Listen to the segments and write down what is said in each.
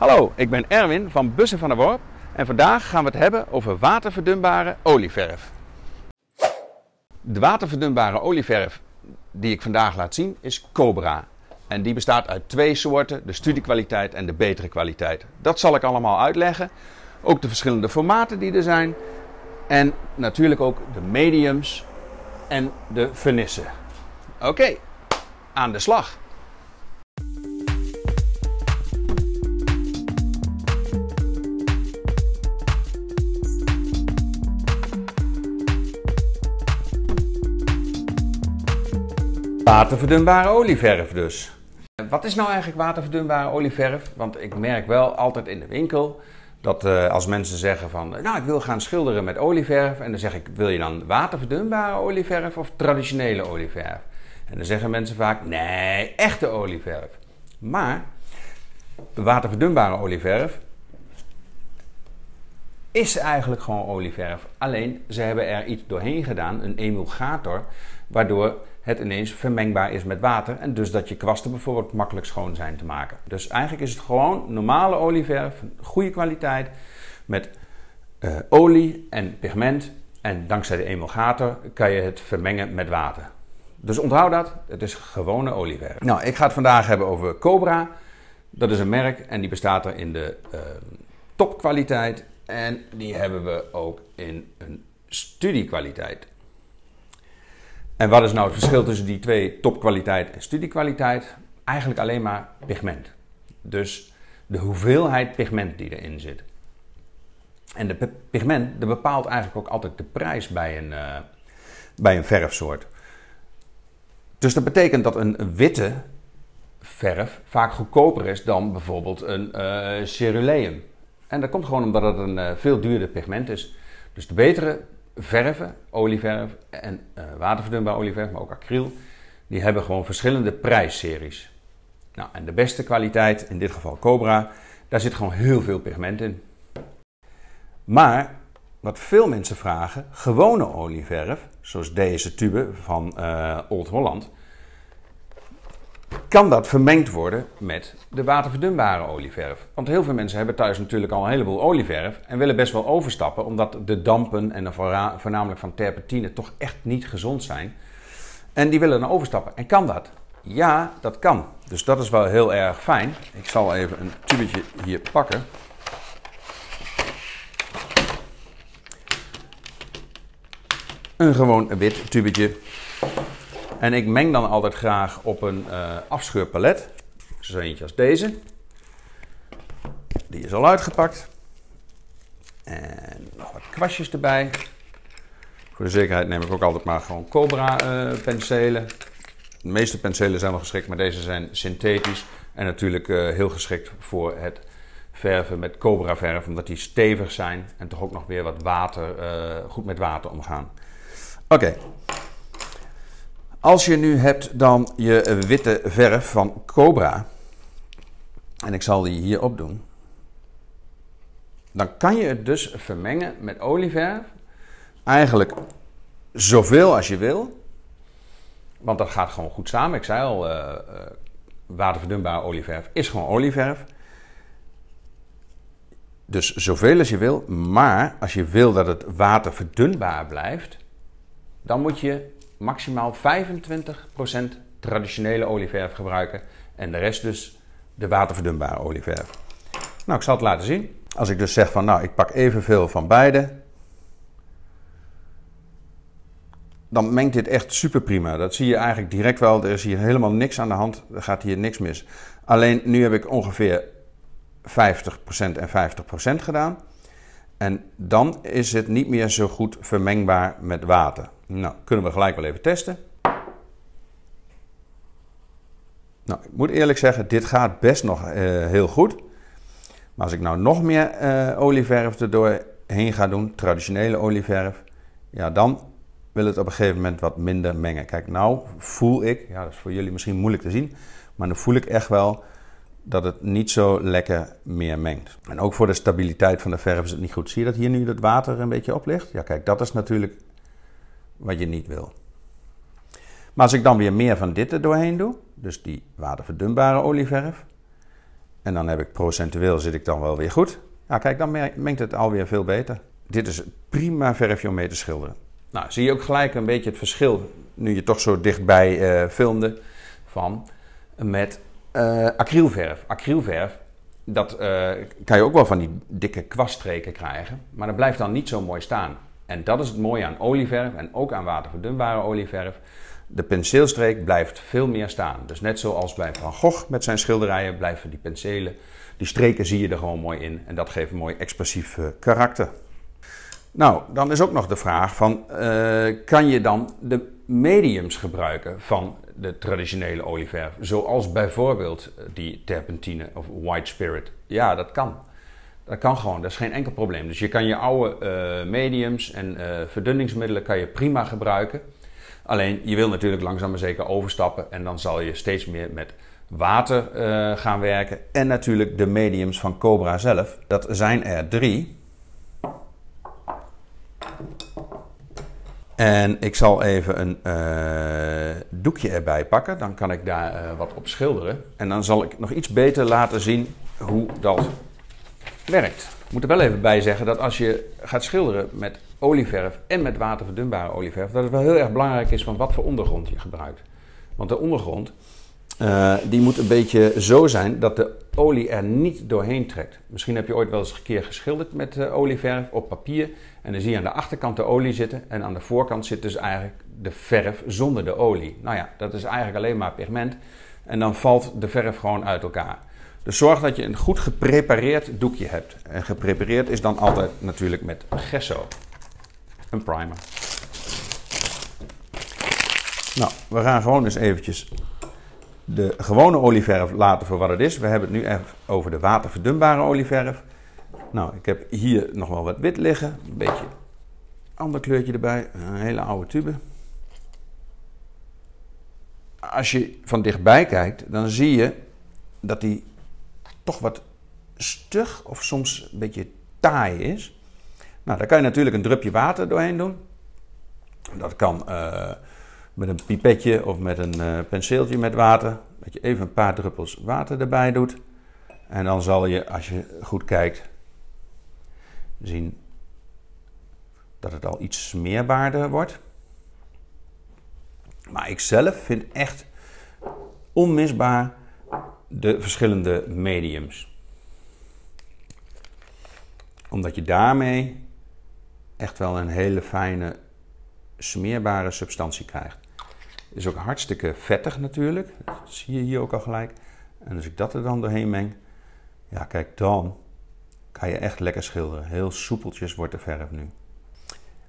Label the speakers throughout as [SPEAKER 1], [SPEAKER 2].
[SPEAKER 1] Hallo, ik ben Erwin van Bussen van der Worp en vandaag gaan we het hebben over waterverdunbare olieverf. De waterverdunbare olieverf die ik vandaag laat zien is Cobra. En die bestaat uit twee soorten, de studiekwaliteit en de betere kwaliteit. Dat zal ik allemaal uitleggen. Ook de verschillende formaten die er zijn. En natuurlijk ook de mediums en de vernissen. Oké, aan de slag. Waterverdunbare olieverf dus. Eh, wat is nou eigenlijk waterverdunbare olieverf? Want ik merk wel altijd in de winkel dat eh, als mensen zeggen van... Eh, nou, ik wil gaan schilderen met olieverf. En dan zeg ik, wil je dan waterverdunbare olieverf of traditionele olieverf? En dan zeggen mensen vaak, nee, echte olieverf. Maar waterverdunbare olieverf is eigenlijk gewoon olieverf. Alleen, ze hebben er iets doorheen gedaan, een emulgator... waardoor het ineens vermengbaar is met water en dus dat je kwasten bijvoorbeeld makkelijk schoon zijn te maken. Dus eigenlijk is het gewoon normale olieverf goede kwaliteit met eh, olie en pigment en dankzij de emulgator kan je het vermengen met water. Dus onthoud dat, het is gewone olieverf. Nou, ik ga het vandaag hebben over Cobra. Dat is een merk en die bestaat er in de eh, topkwaliteit en die hebben we ook in een studiekwaliteit. En wat is nou het verschil tussen die twee, topkwaliteit en studiekwaliteit? Eigenlijk alleen maar pigment. Dus de hoeveelheid pigment die erin zit. En de pigment dat bepaalt eigenlijk ook altijd de prijs bij een, eh, bij een verfsoort. Dus dat betekent dat een witte verf vaak goedkoper is dan bijvoorbeeld een uh, ceruleum. En dat komt gewoon omdat het een eh, veel duurder pigment is. Dus de betere verven, olieverf en uh, olieverf, maar ook acryl, die hebben gewoon verschillende prijsseries. Nou, en de beste kwaliteit, in dit geval Cobra, daar zit gewoon heel veel pigment in. Maar wat veel mensen vragen, gewone olieverf, zoals deze tube van eh, Old Holland, kan dat vermengd worden met de waterverdunbare olieverf. Want heel veel mensen hebben thuis natuurlijk al een heleboel olieverf en willen best wel overstappen, omdat de dampen en de voornamelijk van terpentine toch echt niet gezond zijn. En die willen dan overstappen. En kan dat? Ja, dat kan. Dus dat is wel heel erg fijn. Ik zal even een tubetje hier pakken. Een gewoon wit tubetje. En ik meng dan altijd graag op een uh, afscheurpalet. Zo dus eentje als deze. Die is al uitgepakt. En nog wat kwastjes erbij. Voor de zekerheid neem ik ook altijd maar gewoon Cobra uh, penselen. De meeste penselen zijn wel geschikt, maar deze zijn synthetisch. En natuurlijk eh, heel geschikt voor het verven met Cobra verf. Omdat die stevig zijn en toch ook nog weer wat water, goed met water omgaan. Oké, als je nu hebt dan je witte verf van Cobra, en ik zal die hier opdoen, dan kan je het dus vermengen met olieverf. Eigenlijk zoveel als je wil, want dat gaat gewoon goed samen. Ik zei al, uh, eh, eh, waterverdunbare olieverf is gewoon olieverf. Dus zoveel als je wil, maar als je wil dat het waterverdunbaar blijft, dan moet je maximaal 25% traditionele olieverf gebruiken en de rest dus de waterverdunbare olieverf. Nou, ik zal het laten zien. Als ik dus zeg van nou, ik pak evenveel van beide, dan mengt dit echt super prima. Dat zie je eigenlijk direct wel. Er is hier helemaal niks aan de hand. Er gaat hier niks mis. Alleen nu heb ik ongeveer 50% en 50% gedaan. En dan is het niet meer zo goed vermengbaar met water. Nou, kunnen we gelijk wel even testen. Nou, ik moet eerlijk zeggen, dit gaat best nog eh, heel goed. Maar als ik nou nog meer eh, olieverf er doorheen ga doen, traditionele olieverf, ja, dan wil het op een gegeven moment wat minder mengen. Kijk, nou voel ik, ja, dat is voor jullie misschien moeilijk te zien, maar dan voel ik echt wel dat het niet zo lekker meer mengt. En ook voor de stabiliteit van de verf is het niet goed. Zie je dat hier nu dat water een beetje op ligt? Ja, kijk, dat is natuurlijk wat je niet wil. Maar als ik dan weer meer van dit er doorheen doe, dus die waterverdunbare olieverf, en dan heb ik procentueel zit ik dan wel weer goed. Ja, kijk, dan mengt het alweer veel beter. Dit is prima verfje om mee te schilderen. Nou, zie je ook gelijk een beetje het verschil, nu je toch zo dichtbij eh, filmde, van met uh, acrylverf. Acrylverf, dat eh, kan je ook wel van die dikke kwaststreken krijgen, maar dat blijft dan niet zo mooi staan. En dat is het mooie aan olieverf en ook aan waterverdunbare olieverf. De penseelstreek blijft veel meer staan. Dus net zoals bij Van Gogh met zijn schilderijen blijven die penselen, die streken zie je er gewoon mooi in. En dat geeft een mooi expressief eh, karakter. Nou, dan is ook nog de vraag van, kan je dan de mediums gebruiken van de traditionele olieverf. Zoals bijvoorbeeld die terpentine of white spirit. Ja, dat kan. Dat kan gewoon, dat is geen enkel probleem. Dus je kan je oude uh, mediums en eh, verdunningsmiddelen kan je prima gebruiken. Alleen je wil natuurlijk langzaam maar zeker overstappen en dan zal je steeds meer met water eh, gaan werken. En natuurlijk de mediums van Cobra zelf. Dat zijn er drie. En ik zal even een eh, doekje erbij pakken. Dan kan ik daar eh, wat op schilderen. En dan zal ik nog iets beter laten zien hoe dat werkt. Ik moet er wel even bij zeggen dat als je gaat schilderen met olieverf en met waterverdunbare olieverf, dat het wel heel erg belangrijk is van wat voor ondergrond je gebruikt. Want de ondergrond eh, die moet een beetje zo zijn dat de olie er niet doorheen trekt. Misschien heb je ooit wel eens een keer geschilderd met eh, olieverf op papier. En dan zie je aan de achterkant de olie zitten. En aan de voorkant zit dus eigenlijk de verf zonder de olie. Nou ja, dat is eigenlijk alleen maar pigment. En dan valt de verf gewoon uit elkaar. Dus zorg dat je een goed geprepareerd doekje hebt. En geprepareerd is dan altijd natuurlijk met gesso. Een primer. Nou, we gaan gewoon eens eventjes de gewone olieverf laten voor wat het is. We hebben het nu even over de waterverdunbare olieverf. Nou, ik heb hier nog wel wat wit liggen. Een beetje ander kleurtje erbij. Een hele oude tube. Als je van dichtbij kijkt, dan zie je dat die toch wat stug of soms een beetje taai is. Nou, daar kan je natuurlijk een drupje water doorheen doen. Dat kan eh, met een pipetje of met een eh, penseeltje met water. Dat je even een paar druppels water erbij doet. En dan zal je, als je goed kijkt, zien dat het al iets smeerbaarder wordt. Maar ik zelf vind echt onmisbaar de verschillende mediums. Omdat je daarmee echt wel een hele fijne smeerbare substantie krijgt. Is ook hartstikke vettig natuurlijk. Dat zie je hier ook al gelijk. En als ik dat er dan doorheen meng, ja kijk, dan kan je echt lekker schilderen. Heel soepeltjes wordt de verf nu.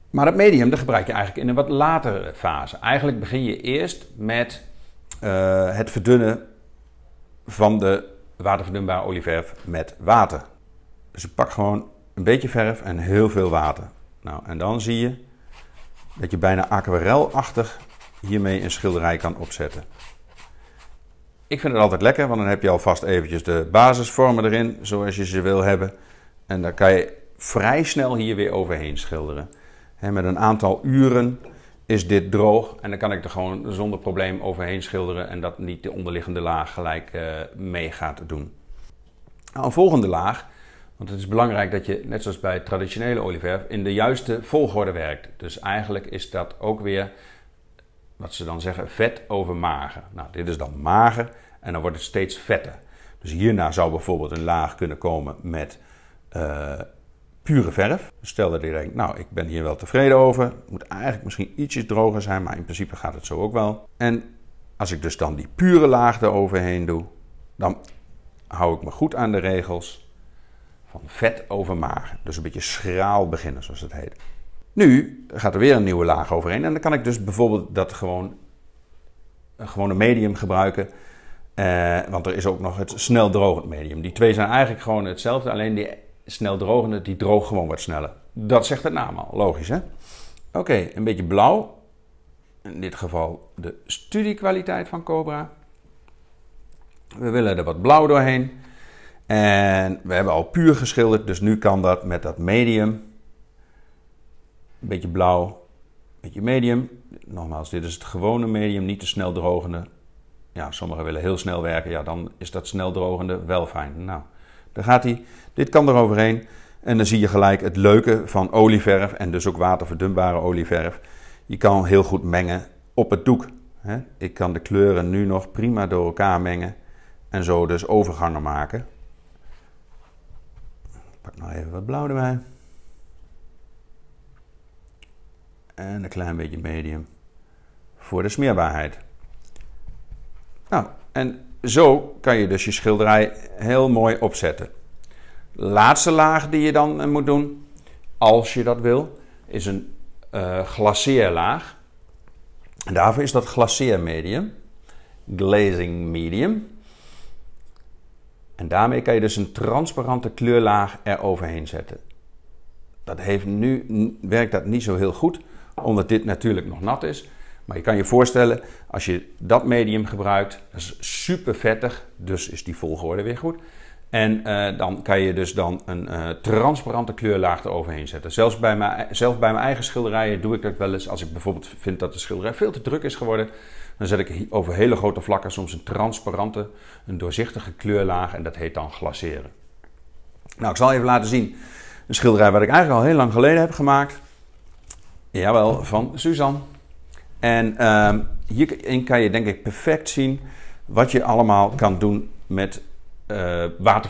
[SPEAKER 1] Maar dat medium dat gebruik je eigenlijk in een wat latere fase. Eigenlijk begin je eerst met eh, het verdunnen van de waterverdunbare olieverf met water. Dus ik pak gewoon een beetje verf en heel veel water. Nou, en dan zie je dat je bijna aquarelachtig hiermee een schilderij kan opzetten. Ik vind het altijd lekker, want dan heb je alvast eventjes de basisvormen erin, zoals je ze wil hebben. En dan kan je vrij snel hier weer overheen schilderen. met een aantal uren is dit droog en dan kan ik er gewoon zonder probleem overheen schilderen en dat niet de onderliggende laag gelijk eh, mee gaat doen. Nou, een volgende laag want het is belangrijk dat je, net zoals bij traditionele olieverf, in de juiste volgorde werkt. Dus eigenlijk is dat ook weer wat ze dan zeggen, vet over mager. Nou, dit is dan mager en dan wordt het steeds vetter. Dus hierna zou bijvoorbeeld een laag kunnen komen met eh, pure verf. Dus stel dat je denkt, nou, ik ben hier wel tevreden over. Het moet eigenlijk misschien ietsjes droger zijn, maar in principe gaat het zo ook wel. En als ik dus dan die pure laag eroverheen doe, dan hou ik me goed aan de regels van vet over maag. Dus een beetje schraal beginnen, zoals het heet. Nu gaat er weer een nieuwe laag overheen. En dan kan ik dus bijvoorbeeld dat gewoon, een een medium gebruiken. Eh, want er is ook nog het snel drogend medium. Die twee zijn eigenlijk gewoon hetzelfde. Alleen die snel drogende, die droogt gewoon wat sneller. Dat zegt het naam al. Logisch, hè? Oké, een beetje blauw. In dit geval de studiekwaliteit van Cobra. We willen er wat blauw doorheen. En we hebben al puur geschilderd, dus nu kan dat met dat medium. Een beetje blauw, een beetje medium. Nogmaals, dit is het gewone medium, niet de snel drogende. Ja, sommigen willen heel snel werken, ja, dan is dat snel drogende wel fijn. Nou, daar gaat hij. Dit kan er overheen. En dan zie je gelijk het leuke van olieverf en dus ook waterverdunbare olieverf. Je kan heel goed mengen op het doek. Ik kan de kleuren nu nog prima door elkaar mengen en zo dus overgangen maken pak nou even wat blauw erbij. En een klein beetje medium voor de smeerbaarheid. Nou, en zo kan je dus je schilderij heel mooi opzetten. Laatste laag die je dan eh, moet doen, als je dat wil, is een uh, glaceerlaag. En daarvoor is dat glaceermedium, glazing medium. En daarmee kan je dus een transparante kleurlaag eroverheen zetten. Dat heeft nu, werkt dat niet zo heel goed, omdat dit natuurlijk nog nat is. Maar je kan je voorstellen, als je dat medium gebruikt, is super vettig, dus is die volgorde weer goed. En eh, dan kan je dus dan een eh, transparante kleurlaag eroverheen zetten. Zelfs bij, mijn, zelf bij mijn eigen schilderijen doe ik dat wel eens. Als ik bijvoorbeeld vind dat de schilderij veel te druk is geworden, dan zet ik over hele grote vlakken soms een transparante, een doorzichtige kleurlaag. En dat heet dan glaceren. Nou, ik zal even laten zien een schilderij wat ik eigenlijk al heel lang geleden heb gemaakt. Jawel, van Suzanne. En ehm, hierin kan je denk ik perfect zien wat je allemaal kan doen met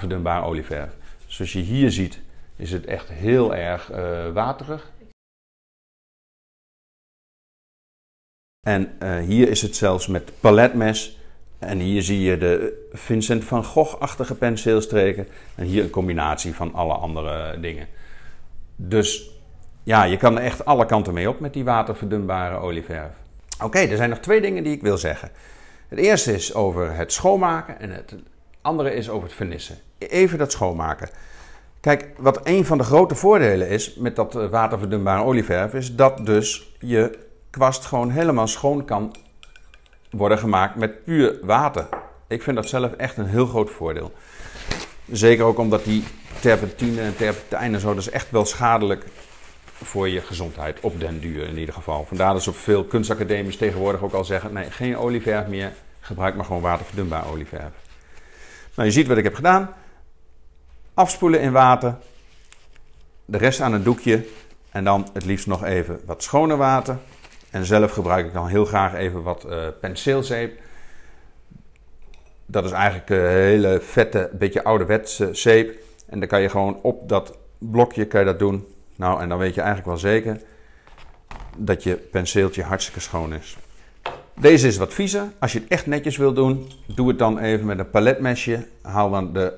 [SPEAKER 1] uh, olieverf. Zoals je hier ziet, is het echt heel erg eh, waterig. En eh, hier is het zelfs met paletmes. En hier zie je de Vincent van Gogh-achtige penseelstreken. En hier een combinatie van alle andere dingen. Dus ja, je kan er echt alle kanten mee op met die waterverdunbare olieverf. Oké, er zijn nog twee dingen die ik wil zeggen. Het eerste is over het schoonmaken en het andere is over het vernissen. Even dat schoonmaken. Kijk, wat een van de grote voordelen is met dat eh, waterverdunbare olieverf, is dat dus je kwast gewoon helemaal schoon kan worden gemaakt met puur water. Ik vind dat zelf echt een heel groot voordeel. Zeker ook omdat die terpentine en terpentijn zo, dat is echt wel schadelijk voor je gezondheid op den duur in ieder geval. Vandaar dat ze op veel kunstacademies tegenwoordig ook al zeggen, nee, geen olieverf meer, gebruik maar gewoon waterverdunbare olieverf. Nou, je ziet wat ik heb gedaan. Afspoelen in water. De rest aan een doekje. En dan het liefst nog even wat schone water. En zelf gebruik ik dan heel graag even wat uh, penseelzeep. Dat is eigenlijk een eh, hele vette, beetje ouderwetse zeep. En dan kan je gewoon op dat blokje kan je dat doen. Nou, en dan weet je eigenlijk wel zeker dat je penseeltje hartstikke schoon is. Deze is wat viezer. Als je het echt netjes wil doen, doe het dan even met een paletmesje. Haal dan de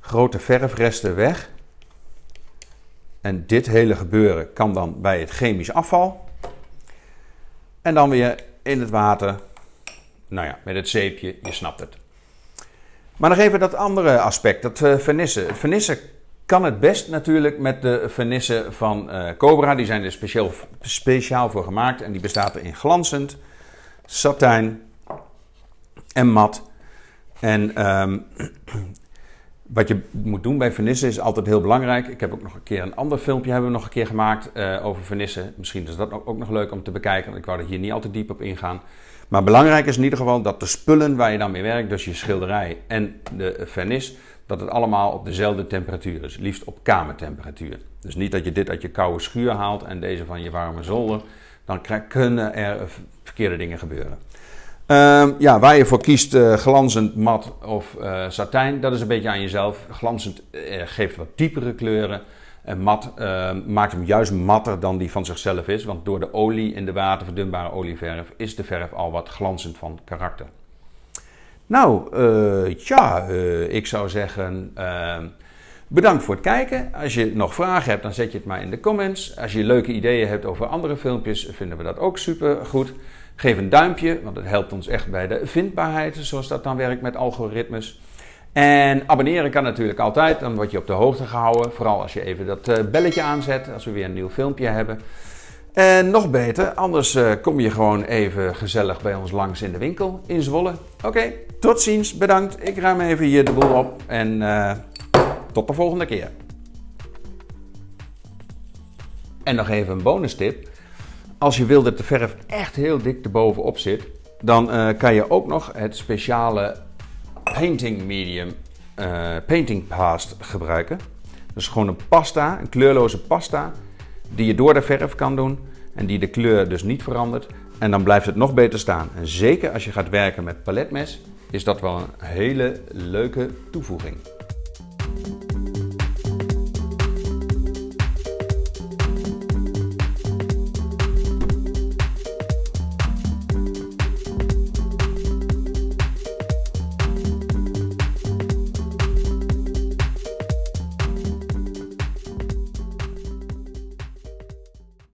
[SPEAKER 1] grote verfresten weg. En dit hele gebeuren kan dan bij het chemisch afval. En dan weer in het water. Nou ja, met het zeepje, je snapt het. Maar nog even dat andere aspect, dat eh, vernissen. Het vernissen kan het best natuurlijk met de vernissen van eh, Cobra. Die zijn er speciaal, speciaal voor gemaakt en die bestaat er in glanzend, satijn en mat. En ehm, wat je moet doen bij vernissen is altijd heel belangrijk. Ik heb ook nog een keer een ander filmpje hebben we nog een keer gemaakt eh, over vernissen. Misschien is dat ook nog leuk om te bekijken, want ik wou er hier niet al te diep op ingaan. Maar belangrijk is in ieder geval dat de spullen waar je dan mee werkt, dus je schilderij en de vernis, dat het allemaal op dezelfde temperatuur is. Liefst op kamertemperatuur. Dus niet dat je dit uit je koude schuur haalt en deze van je warme zolder dan kunnen er verkeerde dingen gebeuren. Ehm, ja, waar je voor kiest, eh, glanzend, mat of eh, satijn, dat is een beetje aan jezelf. Glanzend eh, geeft wat diepere kleuren. En mat ehm, maakt hem juist matter dan die van zichzelf is. Want door de olie in de waterverdunbare olieverf is de verf al wat glanzend van karakter. Nou, ja, ik zou zeggen ehm, Bedankt voor het kijken. Als je nog vragen hebt, dan zet je het maar in de comments. Als je leuke ideeën hebt over andere filmpjes, vinden we dat ook super goed. Geef een duimpje, want het helpt ons echt bij de vindbaarheid, zoals dat dan werkt met algoritmes. En abonneren kan natuurlijk altijd, dan word je op de hoogte gehouden. Vooral als je even dat eh, belletje aanzet, als we weer een nieuw filmpje hebben. En nog beter, anders eh, kom je gewoon even gezellig bij ons langs in de winkel in Zwolle. Oké, tot ziens, bedankt. Ik ruim even hier de boel op en... Eh, tot de volgende keer. En nog even een bonus tip. Als je wil dat de verf echt heel dik erbovenop zit, dan eh, kan je ook nog het speciale painting medium, eh, painting paste gebruiken. Dat is gewoon een pasta, een kleurloze pasta, die je door de verf kan doen en die de kleur dus niet verandert. En dan blijft het nog beter staan. En zeker als je gaat werken met paletmes, is dat wel een hele leuke toevoeging.